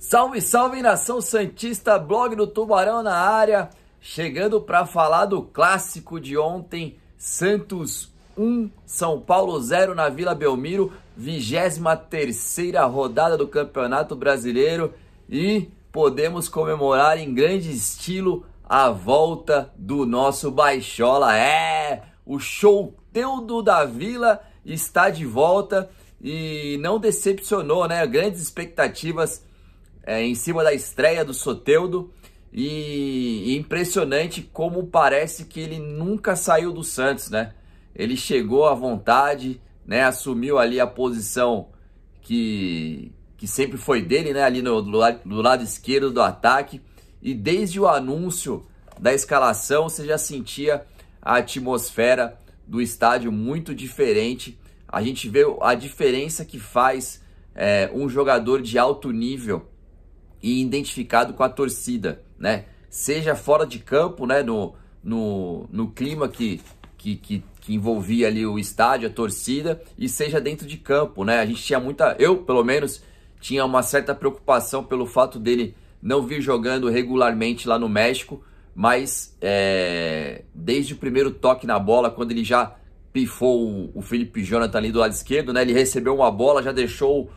Salve, salve nação Santista, blog do Tubarão na área, chegando para falar do clássico de ontem, Santos 1, São Paulo 0 na Vila Belmiro, 23 rodada do Campeonato Brasileiro e podemos comemorar em grande estilo a volta do nosso Baixola. É, o show Teudo da Vila está de volta e não decepcionou, né? Grandes expectativas é, em cima da estreia do Soteudo. E, e impressionante como parece que ele nunca saiu do Santos, né? Ele chegou à vontade, né? Assumiu ali a posição que, que sempre foi dele, né? Ali no, do, do lado esquerdo do ataque. E desde o anúncio da escalação, você já sentia a atmosfera do estádio muito diferente. A gente vê a diferença que faz é, um jogador de alto nível e identificado com a torcida, né? Seja fora de campo, né? No, no, no clima que, que, que, que, envolvia ali o estádio, a torcida, e seja dentro de campo, né? A gente tinha muita. Eu, pelo menos, tinha uma certa preocupação pelo fato dele não vir jogando regularmente lá no México, mas é, desde o primeiro toque na bola, quando ele já pifou o, o Felipe Jonathan ali do lado esquerdo, né? Ele recebeu uma bola, já deixou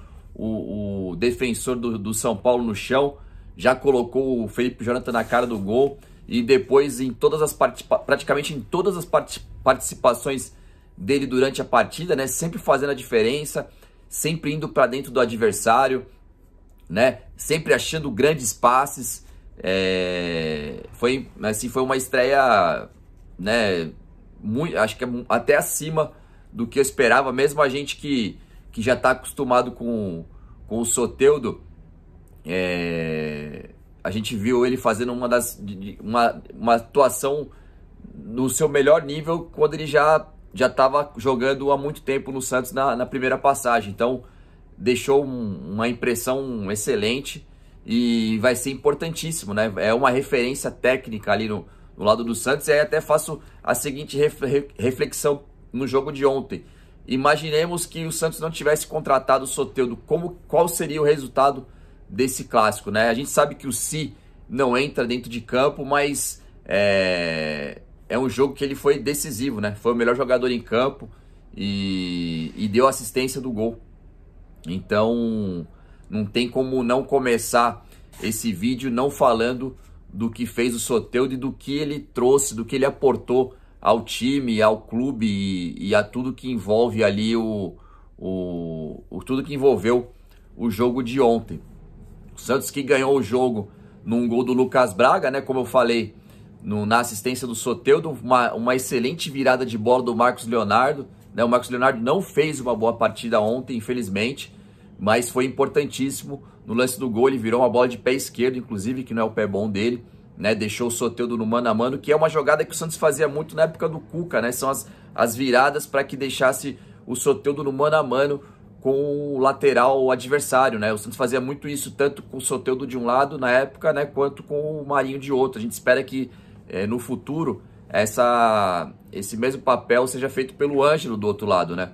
o, o defensor do, do, São Paulo no chão, já colocou o Felipe Jonathan na cara do gol e depois em todas as praticamente em todas as part participações dele durante a partida, né, sempre fazendo a diferença, sempre indo para dentro do adversário, né, sempre achando grandes passes. É, foi assim, foi uma estreia, né, muito, acho que é até acima do que eu esperava, mesmo a gente que que já está acostumado com, com o Soteudo, é, a gente viu ele fazendo uma, das, uma, uma atuação no seu melhor nível quando ele já já estava jogando há muito tempo no Santos na, na primeira passagem. Então, deixou um, uma impressão excelente e vai ser importantíssimo, né? É uma referência técnica ali no, no lado do Santos. E aí até faço a seguinte reflexão no jogo de ontem. Imaginemos que o Santos não tivesse contratado o Soteudo, como, qual seria o resultado desse clássico, né? A gente sabe que o Si não entra dentro de campo, mas é, é um jogo que ele foi decisivo, né? Foi o melhor jogador em campo e, e deu assistência do gol. Então, não tem como não começar esse vídeo não falando do que fez o Soteudo e do que ele trouxe, do que ele aportou ao time, ao clube e, e a tudo que envolve ali o, o, o, tudo que envolveu o jogo de ontem. O Santos que ganhou o jogo num gol do Lucas Braga, né? Como eu falei, no, na assistência do Soteudo, uma, uma excelente virada de bola do Marcos Leonardo. Né? O Marcos Leonardo não fez uma boa partida ontem, infelizmente, mas foi importantíssimo no lance do gol. Ele virou uma bola de pé esquerdo, inclusive, que não é o pé bom dele né? Deixou o Soteudo no mano a mano, que é uma jogada que o Santos fazia muito na época do Cuca, né? São as, as viradas para que deixasse o Soteudo no mano a mano com o lateral o adversário, né? O Santos fazia muito isso, tanto com o Soteudo de um lado na época, né? Quanto com o Marinho de outro. A gente espera que é, no futuro essa, esse mesmo papel seja feito pelo Ângelo do outro lado, né?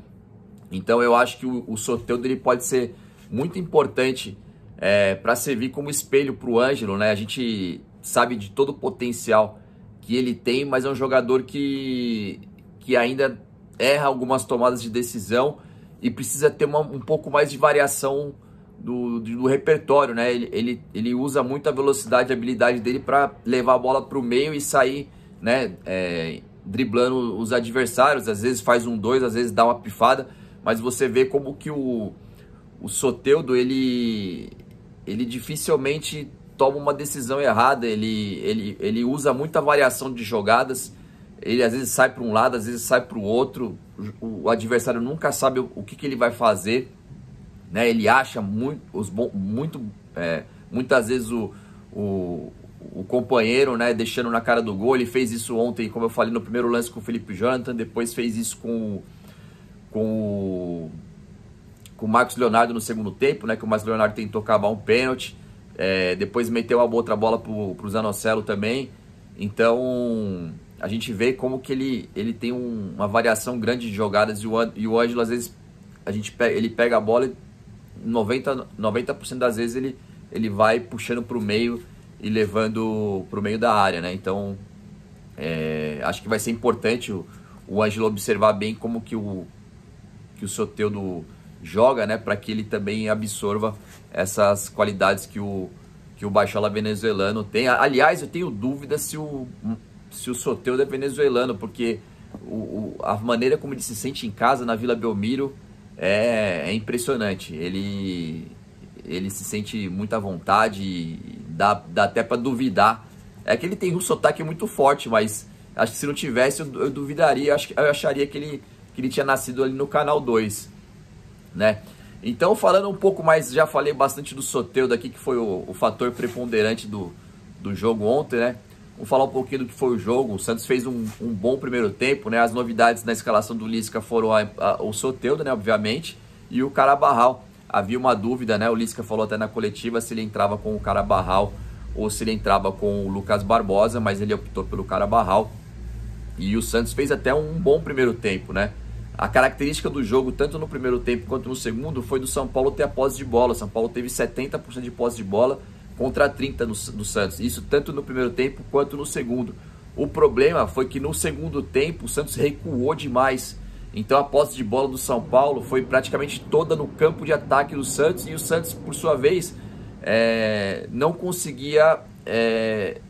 Então eu acho que o, o Soteudo ele pode ser muito importante é, para servir como espelho para o Ângelo, né? A gente sabe de todo o potencial que ele tem, mas é um jogador que, que ainda erra algumas tomadas de decisão e precisa ter uma, um pouco mais de variação do, do, do repertório, né? Ele, ele, ele, usa muito a velocidade e habilidade dele para levar a bola para o meio e sair, né? É, driblando os adversários, às vezes faz um dois, às vezes dá uma pifada, mas você vê como que o, o Soteudo, ele, ele dificilmente toma uma decisão errada, ele, ele, ele usa muita variação de jogadas, ele às vezes sai para um lado, às vezes sai para o outro, o adversário nunca sabe o, que, que, ele vai fazer, né? ele acha muito, os bom, muito é, muitas vezes o, o, o, companheiro né, deixando na cara do gol, ele fez isso ontem, como eu falei no primeiro lance com o Felipe Jonathan, depois fez isso com, com, com o Marcos Leonardo no segundo tempo, né, que o Marcos Leonardo tentou acabar um pênalti, é, depois meteu uma outra bola pro, pro Zanocelo também. Então a gente vê como que ele, ele tem um, uma variação grande de jogadas e o, e o Ângelo às vezes a gente ele pega a bola e 90%, 90 das vezes ele, ele vai puxando para o meio e levando para o meio da área, né? Então é, acho que vai ser importante o, o Ângelo observar bem como que o, que o Soteudo joga, né, para que ele também absorva essas qualidades que o que o Baixola venezuelano tem. Aliás, eu tenho dúvida se o se o Soteudo é venezuelano, porque o, o, a maneira como ele se sente em casa na Vila Belmiro é, é impressionante. Ele ele se sente muito à vontade, dá, dá até para duvidar. É que ele tem um sotaque muito forte, mas acho que se não tivesse eu, eu duvidaria, acho, eu acharia que ele que ele tinha nascido ali no canal 2 né? Então, falando um pouco mais, já falei bastante do Soteudo aqui, que foi o, o, fator preponderante do, do jogo ontem, né? Vamos falar um pouquinho do que foi o jogo. O Santos fez um, um bom primeiro tempo, né? As novidades na escalação do Lisca foram a, a, o Soteudo, né? Obviamente, e o Carabarral. Havia uma dúvida, né? O Lisca falou até na coletiva se ele entrava com o Carabarral ou se ele entrava com o Lucas Barbosa, mas ele optou pelo Carabarral. E o Santos fez até um bom primeiro tempo, né? A característica do jogo, tanto no primeiro tempo quanto no segundo, foi do São Paulo ter a posse de bola. O São Paulo teve 70% de posse de bola contra 30% do, Santos. Isso tanto no primeiro tempo quanto no segundo. O problema foi que no segundo tempo o Santos recuou demais. Então a posse de bola do São Paulo foi praticamente toda no campo de ataque do Santos e o Santos, por sua vez, é, não conseguia é,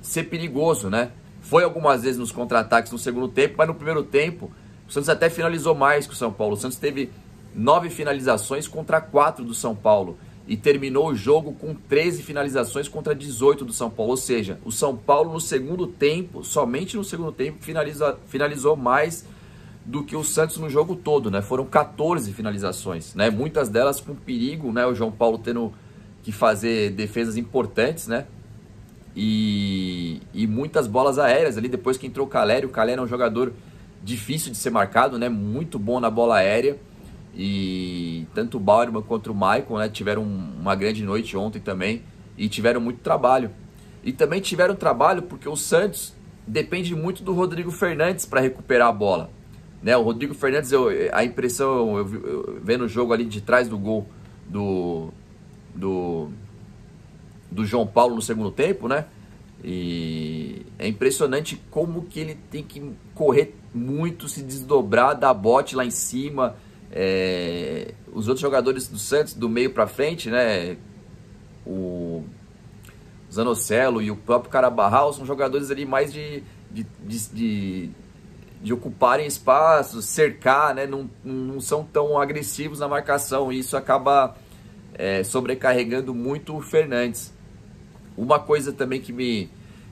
ser perigoso, né? Foi algumas vezes nos contra-ataques no segundo tempo, mas no primeiro tempo o Santos até finalizou mais que o São Paulo. O Santos teve nove finalizações contra quatro do São Paulo e terminou o jogo com 13 finalizações contra 18 do São Paulo. Ou seja, o São Paulo no segundo tempo, somente no segundo tempo, finaliza, finalizou mais do que o Santos no jogo todo, né? Foram 14 finalizações, né? Muitas delas com perigo, né? O João Paulo tendo que fazer defesas importantes, né? E, e muitas bolas aéreas ali depois que entrou o Calério. O Calério é um jogador difícil de ser marcado, né? Muito bom na bola aérea. E tanto o Bauerman quanto o Michael né, tiveram uma grande noite ontem também e tiveram muito trabalho. E também tiveram trabalho porque o Santos depende muito do Rodrigo Fernandes para recuperar a bola. Né, o Rodrigo Fernandes, eu, a impressão, eu, eu, vendo o jogo ali de trás do gol do, do, do João Paulo no segundo tempo, né? E é impressionante como que ele tem que correr muito se desdobrar, da bote lá em cima. É, os outros jogadores do Santos, do meio para frente, né? O Zanocelo e o próprio Carabarral são jogadores ali mais de, de, de, de, de ocuparem espaço, cercar, né? Não, não são tão agressivos na marcação. E isso acaba é, sobrecarregando muito o Fernandes. Uma coisa também que me,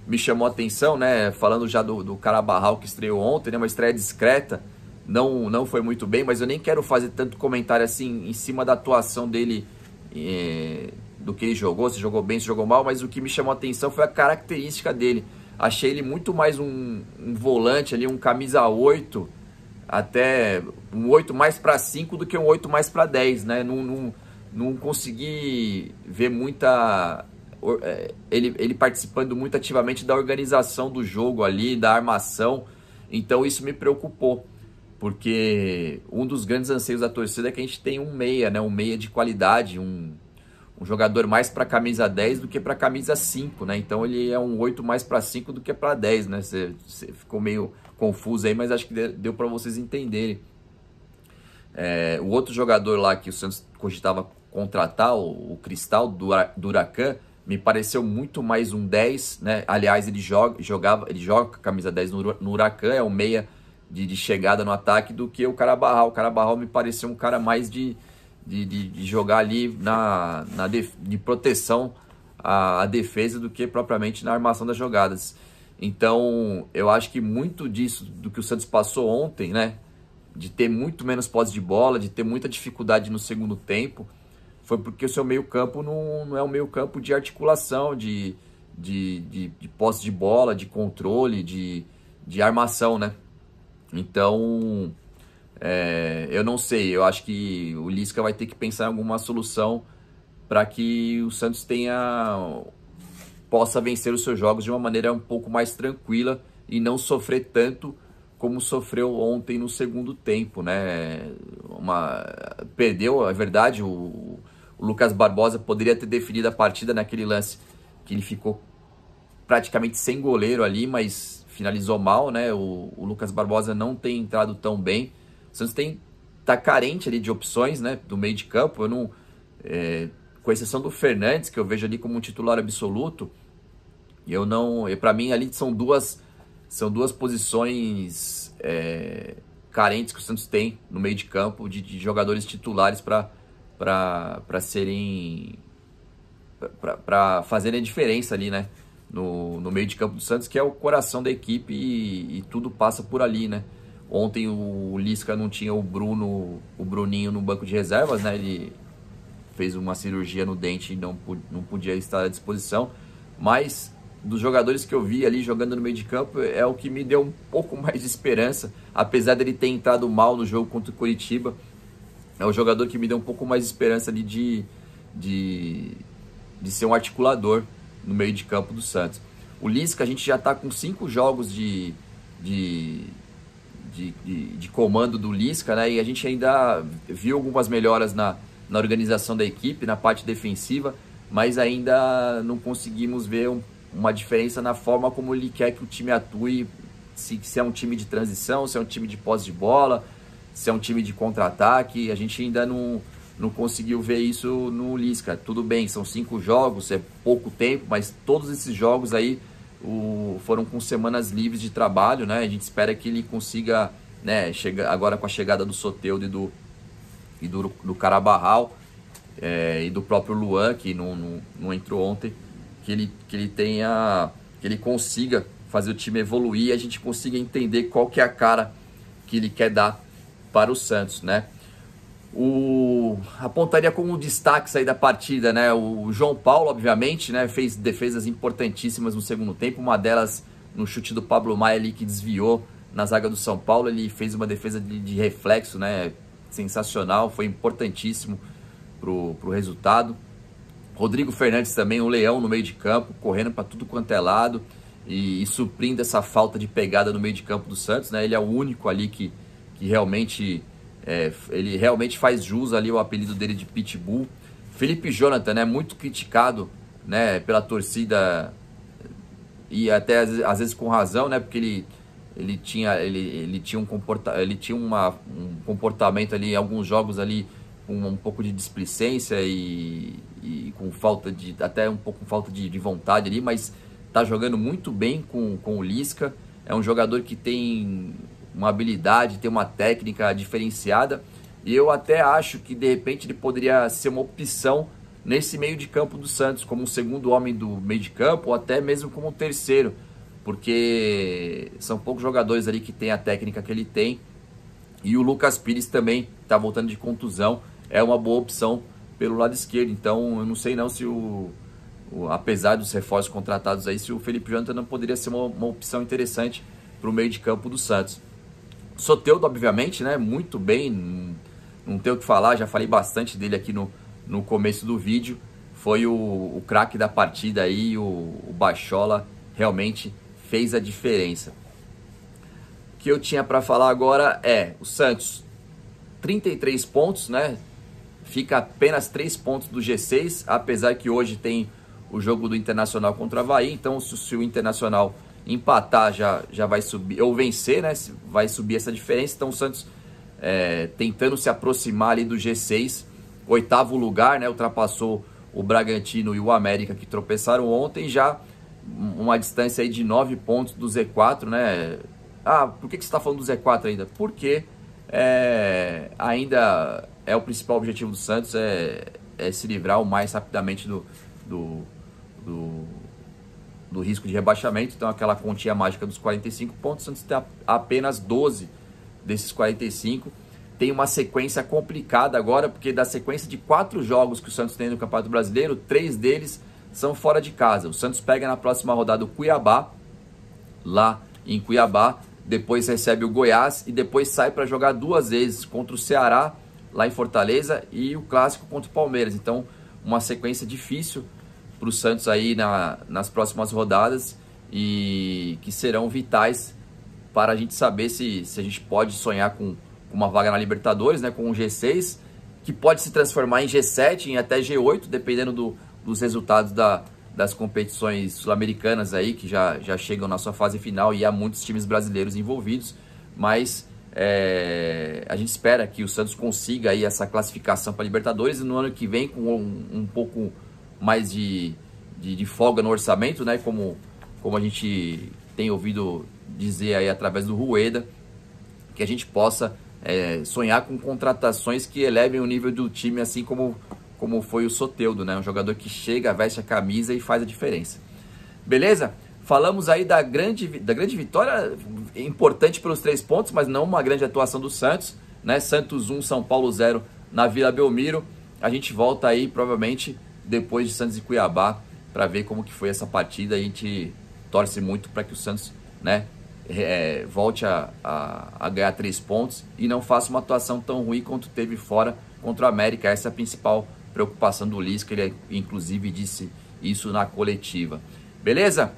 me chamou a atenção, né? Falando já do, do Carabarral que estreou ontem, né? Uma estreia discreta, não, não foi muito bem, mas eu nem quero fazer tanto comentário assim em cima da atuação dele, eh, do que ele jogou, se jogou bem, se jogou mal, mas o que me chamou a atenção foi a característica dele. Achei ele muito mais um, um volante ali, um camisa 8, até um 8 mais para 5 do que um 8 mais para 10, né? Não, não, não consegui ver muita é, ele, ele participando muito ativamente da organização do jogo ali, da armação. Então isso me preocupou, porque um dos grandes anseios da torcida é que a gente tem um meia, né? Um meia de qualidade, um, um jogador mais para camisa 10 do que para camisa 5, né? Então ele é um 8 mais para 5 do que para 10, né? Você, ficou meio confuso aí, mas acho que deu para vocês entenderem. É, o outro jogador lá que o Santos cogitava contratar, o, o Cristal do Duracan, me pareceu muito mais um 10, né? Aliás, ele joga, jogava, ele joga a camisa 10 no, no Huracan, é um meia de, de, chegada no ataque do que o Carabarral. O Carabarral me pareceu um cara mais de, de, de, de jogar ali na, na de proteção à, à, defesa do que propriamente na armação das jogadas. Então, eu acho que muito disso do que o Santos passou ontem, né? De ter muito menos posse de bola, de ter muita dificuldade no segundo tempo, foi porque o seu meio-campo não, não, é um meio-campo de articulação, de, de, de, de posse de bola, de controle, de, de armação, né? Então, é, eu não sei, eu acho que o Lisca vai ter que pensar em alguma solução para que o Santos tenha possa vencer os seus jogos de uma maneira um pouco mais tranquila e não sofrer tanto como sofreu ontem no segundo tempo, né? Uma, perdeu, é verdade, o, o Lucas Barbosa poderia ter definido a partida naquele lance que ele ficou praticamente sem goleiro ali, mas finalizou mal, né? O, o Lucas Barbosa não tem entrado tão bem. O Santos tem tá carente ali de opções, né? Do meio de campo. Eu não, é, com exceção do Fernandes que eu vejo ali como um titular absoluto, eu não, para mim ali são duas são duas posições é, carentes que o Santos tem no meio de campo de, de jogadores titulares para para serem. para fazerem a diferença ali, né? No, no meio de campo do Santos, que é o coração da equipe e, e tudo passa por ali, né? Ontem o Lisca não tinha o Bruno, o Bruninho no banco de reservas, né? Ele fez uma cirurgia no dente e não, não podia estar à disposição. Mas dos jogadores que eu vi ali jogando no meio de campo, é o que me deu um pouco mais de esperança, apesar dele ter entrado mal no jogo contra o Curitiba é um jogador que me deu um pouco mais de esperança ali de, de, de ser um articulador no meio de campo do Santos. O Lisca, a gente já está com cinco jogos de, de, de, de, de comando do Lisca, né? E a gente ainda viu algumas melhoras na, na organização da equipe, na parte defensiva, mas ainda não conseguimos ver um, uma diferença na forma como ele quer que o time atue, se, se é um time de transição, se é um time de posse de bola, ser é um time de contra-ataque. A gente ainda não, não conseguiu ver isso no Lisca. Tudo bem, são cinco jogos, é pouco tempo, mas todos esses jogos aí o, foram com semanas livres de trabalho, né? A gente espera que ele consiga, né, agora com a chegada do Soteudo e do, e do, do Carabarral é, e do próprio Luan, que não, não, não entrou ontem, que ele, que ele tenha, que ele consiga fazer o time evoluir e a gente consiga entender qual que é a cara que ele quer dar para o Santos, né? O, apontaria como destaques aí da partida, né? O João Paulo, obviamente, né? Fez defesas importantíssimas no segundo tempo. Uma delas no chute do Pablo Maia ali que desviou na zaga do São Paulo. Ele fez uma defesa de, de reflexo, né? Sensacional, foi importantíssimo para o resultado. Rodrigo Fernandes também, um leão no meio de campo, correndo para tudo quanto é lado e, e suprindo essa falta de pegada no meio de campo do Santos, né? Ele é o único ali que que realmente é, ele realmente faz jus ali o apelido dele de Pitbull. Felipe Jonathan é né, muito criticado né, pela torcida e até às, vezes com razão, né, porque ele, ele tinha ele, ele tinha um comporta ele tinha uma, um comportamento ali em alguns jogos ali um, um pouco de displicência e, e, com falta de até um pouco falta de, de vontade ali, mas está jogando muito bem com, com o Lisca. É um jogador que tem uma habilidade, ter uma técnica diferenciada. E eu até acho que de repente ele poderia ser uma opção nesse meio de campo do Santos, como um segundo homem do meio de campo, ou até mesmo como um terceiro, porque são poucos jogadores ali que tem a técnica que ele tem. E o Lucas Pires também está voltando de contusão, é uma boa opção pelo lado esquerdo. Então eu não sei não se o, o apesar dos reforços contratados aí, se o Felipe Jonathan não poderia ser uma, uma opção interessante para o meio de campo do Santos. Soteudo, obviamente, né? Muito bem, não, tenho o que falar, já falei bastante dele aqui no, no começo do vídeo. Foi o, o craque da partida aí, o, o Bachola realmente fez a diferença. O que eu tinha para falar agora é o Santos, 33 pontos, né? Fica apenas 3 pontos do G6, apesar que hoje tem o jogo do Internacional contra o Havaí. Então, se, se o Internacional empatar já, já vai subir, ou vencer, né? Vai subir essa diferença. Então o Santos é, tentando se aproximar ali do G6, oitavo lugar, né? Ultrapassou o Bragantino e o América que tropeçaram ontem, já uma distância aí de nove pontos do Z4, né? Ah, por que, que você está falando do Z4 ainda? Porque é, ainda é o principal objetivo do Santos, é, é se livrar o mais rapidamente do, do, do do risco de rebaixamento, então aquela continha mágica dos 45 pontos, Santos tem apenas 12 desses 45. Tem uma sequência complicada agora, porque da sequência de quatro jogos que o Santos tem no Campeonato Brasileiro, três deles são fora de casa. O Santos pega na próxima rodada o Cuiabá, lá em Cuiabá, depois recebe o Goiás e depois sai para jogar duas vezes contra o Ceará, lá em Fortaleza, e o clássico contra o Palmeiras. Então, uma sequência difícil para o Santos aí na, nas próximas rodadas e que serão vitais para a gente saber se, se a gente pode sonhar com, uma vaga na Libertadores, né, com um G6, que pode se transformar em G7, em até G8, dependendo do, dos resultados da, das competições sul-americanas aí, que já, já chegam na sua fase final e há muitos times brasileiros envolvidos, mas é, a gente espera que o Santos consiga aí essa classificação para Libertadores e no ano que vem com um, um pouco mais de, de, de folga no orçamento, né? Como, como a gente tem ouvido dizer aí através do Rueda, que a gente possa é, sonhar com contratações que elevem o nível do time, assim como, como foi o Soteudo, né? Um jogador que chega, veste a camisa e faz a diferença. Beleza? Falamos aí da grande, da grande vitória, importante pelos três pontos, mas não uma grande atuação do Santos, né? Santos 1, São Paulo 0 na Vila Belmiro. A gente volta aí, provavelmente, depois de Santos e Cuiabá para ver como que foi essa partida. A gente torce muito para que o Santos né, é, volte a, a, a, ganhar três pontos e não faça uma atuação tão ruim quanto teve fora contra o América. Essa é a principal preocupação do Lisca, ele é, inclusive disse isso na coletiva. Beleza?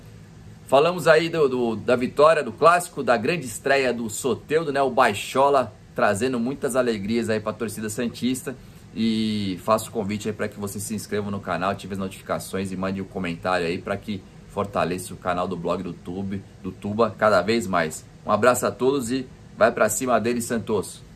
Falamos aí do, do, da vitória do clássico, da grande estreia do Soteudo, né? O Baixola trazendo muitas alegrias aí para a torcida Santista. E faço o convite aí para que você se inscreva no canal, ative as notificações e mande um comentário aí para que fortaleça o canal do blog do Tube, do Tuba cada vez mais. Um abraço a todos e vai para cima dele, Santos.